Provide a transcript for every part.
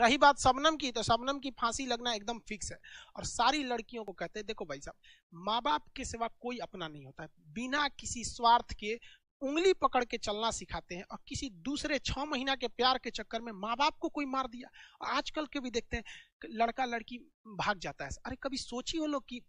रही बात सबनम की तो सबनम की फांसी लगना एकदम फिक्स है और सारी लड़कियों को कहते हैं देखो भाई साहब माँ बाप के सिवा कोई अपना नहीं होता है बिना किसी स्वार्थ के उंगली पकड़ के चलना सिखाते हैं और किसी दूसरे छः महीना के प्यार के चक्कर में माँ बाप को कोई मार दिया और आजकल के भी देखते हैं लड़का लड़की भाग जाता है अरे कभी सोची हो लोग कि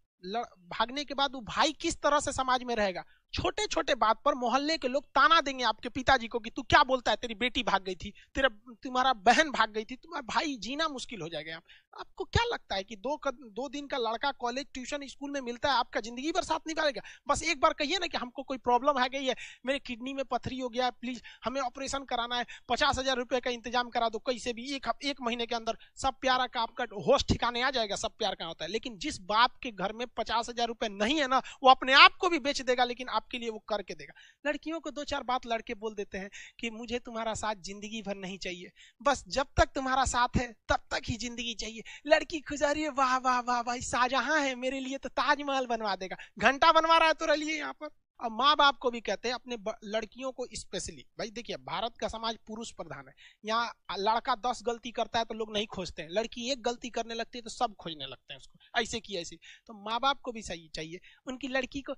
भागने के बाद वो भाई किस तरह से समाज में रहेगा छोटे छोटे बात पर मोहल्ले के लोग ताना देंगे आपके पिताजी को कि तू क्या बोलता है तेरी बेटी भाग गई थी तेरा तुम्हारा बहन भाग गई थी तुम्हारा भाई जीना मुश्किल हो जाएगा आप, आपको क्या लगता है कि दो कर, दो दिन का लड़का कॉलेज ट्यूशन स्कूल में मिलता है आपका जिंदगी भर साथ निकालेगा बस एक बार कहिए ना कि हमको कोई प्रॉब्लम आ गई है मेरे किडनी में पथरी हो गया है प्लीज हमें ऑपरेशन कराना है पचास हजार का इंतजाम करा दो कैसे भी एक एक महीने के अंदर सब प्यारा का आपका होश ठिकाने आ जाएगा सब प्यार का होता है लेकिन जिस बाप के घर में पचास हजार नहीं है ना वो अपने आप को भी बेच देगा लेकिन आपके लिए वो करके देगा लड़कियों को दो चार बात लड़के बोल देते हैं कि मुझे तुम्हारा साथ जिंदगी भर नहीं चाहिए बस जब तक तुम्हारा साथ है तब तक ही जिंदगी चाहिए लड़की खुजारी वाह वाह वाह भाई शाहजहां है मेरे लिए तो ताजमहल बनवा देगा घंटा बनवा रहा है तो रलिए यहाँ पर अब माँ बाप को भी कहते हैं अपने लड़कियों को स्पेशली भाई देखिए भारत का समाज पुरुष प्रधान है यहाँ लड़का दस गलती करता है तो लोग नहीं खोजते हैं लड़की एक गलती करने लगती है तो सब खोजने लगते हैं उसको ऐसे की ऐसे तो माँ बाप को भी सही चाहिए उनकी लड़की को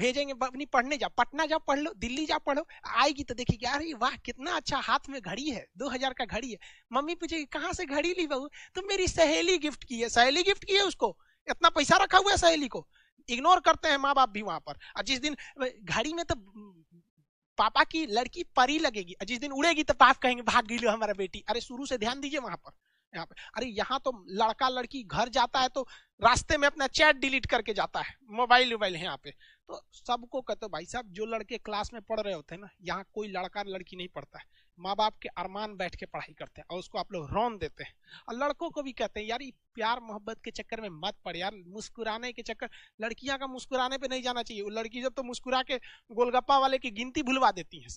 भेजेंगे अपनी पढ़ने जाओ पटना जा पढ़ लो दिल्ली जा पढ़ो आएगी तो देखेगी अरे वाह कितना अच्छा हाथ में घड़ी है दो हजार का घड़ी है मम्मी पूछेगी कहाँ से घड़ी ली बहू तो मेरी सहेली गिफ्ट की है सहेली गिफ्ट की है उसको इतना पैसा रखा हुआ है सहेली को इग्नोर करते हैं माँ बाप भी वहां पर और जिस दिन घड़ी में तो पापा की लड़की परी लगेगी जिस दिन उड़ेगी तो पाप कहेंगे भाग गई हमारा बेटी अरे शुरू से ध्यान दीजिए वहां पर यहाँ पे अरे यहाँ तो लड़का लड़की घर जाता है तो रास्ते में अपना चैट डिलीट करके जाता है मोबाइल वोबाइल है यहाँ पे तो सबको कहते हो भाई साहब जो लड़के क्लास में पढ़ रहे होते हैं ना यहाँ कोई लड़का लड़की नहीं पढ़ता है माँ बाप के अरमान बैठ के पढ़ाई करते हैं और उसको आप लोग रौन देते हैं और लड़कों को भी कहते हैं यार प्यार मोहब्बत के चक्कर में मत पड़ यार मुस्कुराने के चक्कर लड़कियाँ का मुस्कुराने पर नहीं जाना चाहिए वो लड़की जब तो मुस्कुरा के गोलगप्पा वाले की गिनती भुलवा देती हैं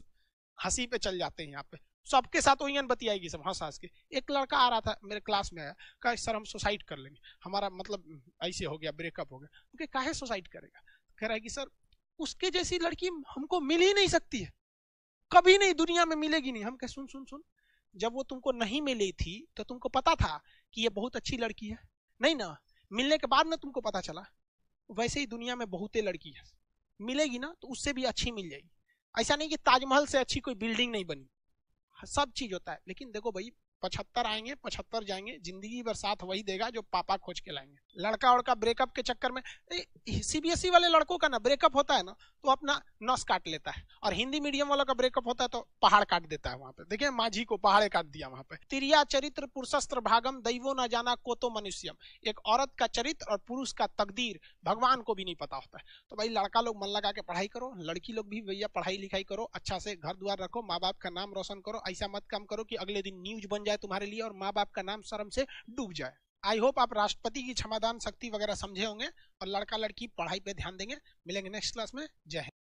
हंसी पे चल जाते हैं यहाँ पे सबके साथ वही बती आएगी सब हंस हंस के एक लड़का आ रहा था मेरे क्लास में आया कहा सर हम सुसाइड कर लेंगे हमारा मतलब ऐसे हो गया ब्रेकअप हो गया तो काहे सुसाइड करेगा कह रहा है कि सर उसके जैसी लड़की हमको मिल ही नहीं सकती है कभी नहीं दुनिया में मिलेगी नहीं हम कह सुन सुन सुन जब वो तुमको नहीं मिली थी तो तुमको पता था कि ये बहुत अच्छी लड़की है नहीं ना मिलने के बाद ना तुमको पता चला वैसे ही दुनिया में बहुते लड़की है मिलेगी ना तो उससे भी अच्छी मिल जाएगी ऐसा नहीं कि ताजमहल से अच्छी कोई बिल्डिंग नहीं बनी सब चीज होता है लेकिन देखो भाई पचहत्तर आएंगे पचहत्तर जाएंगे जिंदगी भर साथ वही देगा जो पापा खोज के लाएंगे लड़का उड़का ब्रेकअप के चक्कर में सीबीएसई e वाले लड़कों का ना ब्रेकअप होता है ना तो अपना नस काट लेता है और हिंदी मीडियम वालों का ब्रेकअप होता है तो पहाड़ काट देता है वहां पे देखिए माझी को पहाड़े काट दिया वहां पे तिरिया चरित्र पुरुषस्त्र भागम दैवो न जाना को तो मनुष्यम एक औरत का चरित्र और पुरुष का तकदीर भगवान को भी नहीं पता होता है तो भाई लड़का लोग मन लगा के पढ़ाई करो लड़की लोग भी भैया पढ़ाई लिखाई करो अच्छा से घर द्वार रखो माँ बाप का नाम रोशन करो ऐसा मत काम करो कि अगले दिन न्यूज बन जाए तुम्हारे लिए और माँ बाप का नाम शर्म से डूब जाए आई होप आप राष्ट्रपति की क्षमादान शक्ति वगैरह समझे होंगे और लड़का लड़की पढ़ाई पे ध्यान देंगे मिलेंगे नेक्स्ट क्लास में जय हिंद